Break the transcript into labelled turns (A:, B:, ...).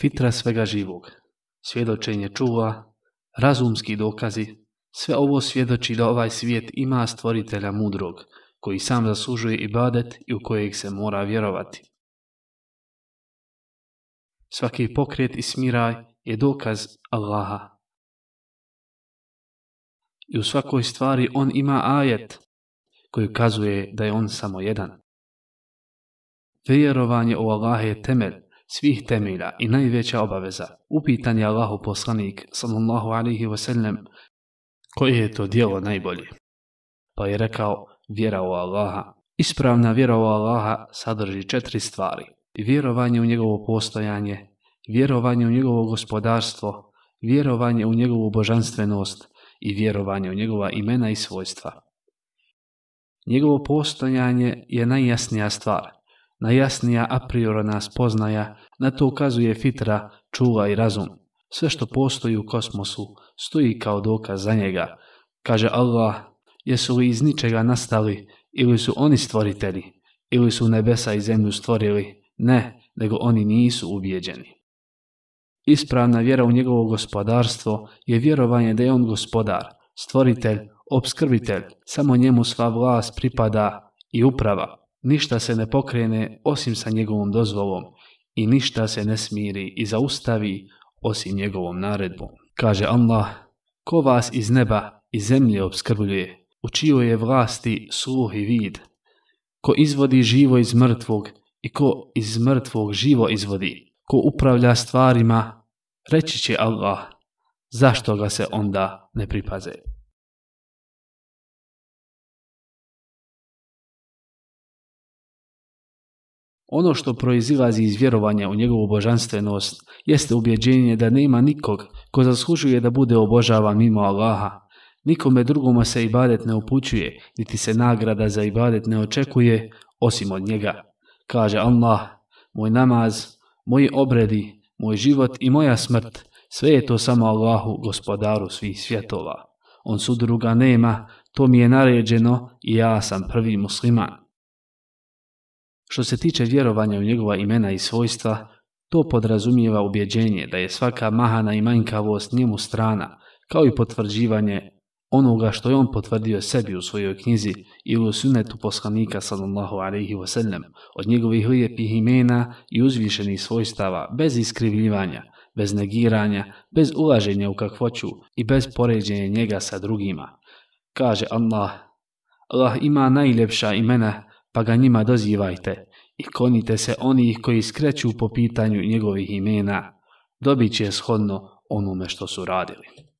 A: Fitra svega živog, svjedočenje čuva, razumski dokazi, sve ovo svjedoči da ovaj svijet ima stvoritelja mudrog, koji sam zaslužuje badet i u kojeg se mora vjerovati. Svaki pokret i smiraj je dokaz Allaha. I u svakoj stvari on ima ajet koji ukazuje da je on samo jedan. Vjerovanje u Allaha je temelj svih temelja i najveća obaveza. Upitan je Allahu poslanik, sallallahu alaihi wasallam, koje je to dijelo najbolje? Pa je rekao, vjera u Allaha. Ispravna vjera u Allaha sadrži četiri stvari. Vjerovanje u njegovo postojanje, vjerovanje u njegovo gospodarstvo, vjerovanje u njegovu božanstvenost i vjerovanje u njegova imena i svojstva. Njegovo postojanje je najjasnija stvar, najjasnija a nas spoznaja, na to ukazuje fitra, čuva i razum. Sve što postoji u kosmosu stoji kao dokaz za njega. Kaže Allah, jesu li iz ničega nastali ili su oni stvoritelji, ili su nebesa i zemlju stvorili? Ne, nego oni nisu ubijeđeni. Ispravna vjera u njegovo gospodarstvo je vjerovanje da je on gospodar, stvoritelj, obskrbitelj, samo njemu sva vlast pripada i uprava ništa se ne pokrene osim sa njegovom dozvolom i ništa se ne smiri i zaustavi osim njegovom naredbom. Kaže Allah, ko vas iz neba i zemlje obskrbljuje, u čijoj je vlasti sluh i vid, ko izvodi živo iz mrtvog i ko iz mrtvog živo izvodi, ko upravlja stvarima, reći će Allah, zašto ga se onda ne pripaze. Ono što proizilazi iz vjerovanja u njegovu božanstvenost jeste ubjeđenje da nema nikog ko zaslužuje da bude obožavan mimo Allaha. Nikome drugome se ibadet ne upućuje, niti se nagrada za ibadet ne očekuje, osim od njega. Kaže Allah, moj namaz, moji obredi, moj život i moja smrt, sve je to samo Allahu, gospodaru svih svjetova. On sudruga nema, to mi je naređeno i ja sam prvi musliman. Što se tiče vjerovanja u njegova imena i svojstva, to podrazumijeva ubjeđenje da je svaka mahana i manjkavost njemu strana, kao i potvrđivanje onoga što je on potvrdio sebi u svojoj knjizi ili u sunetu poslanika sallallahu alaihi wasallam od njegovih lijepih imena i uzvišenih svojstava bez iskrivljivanja, bez negiranja, bez ulaženja u kakvoću i bez poređenja njega sa drugima. Kaže Allah, Allah ima najljepša imena pa ga njima dozivajte i konite se onih koji skreću po pitanju njegovih imena, dobit će shodno onome što su radili.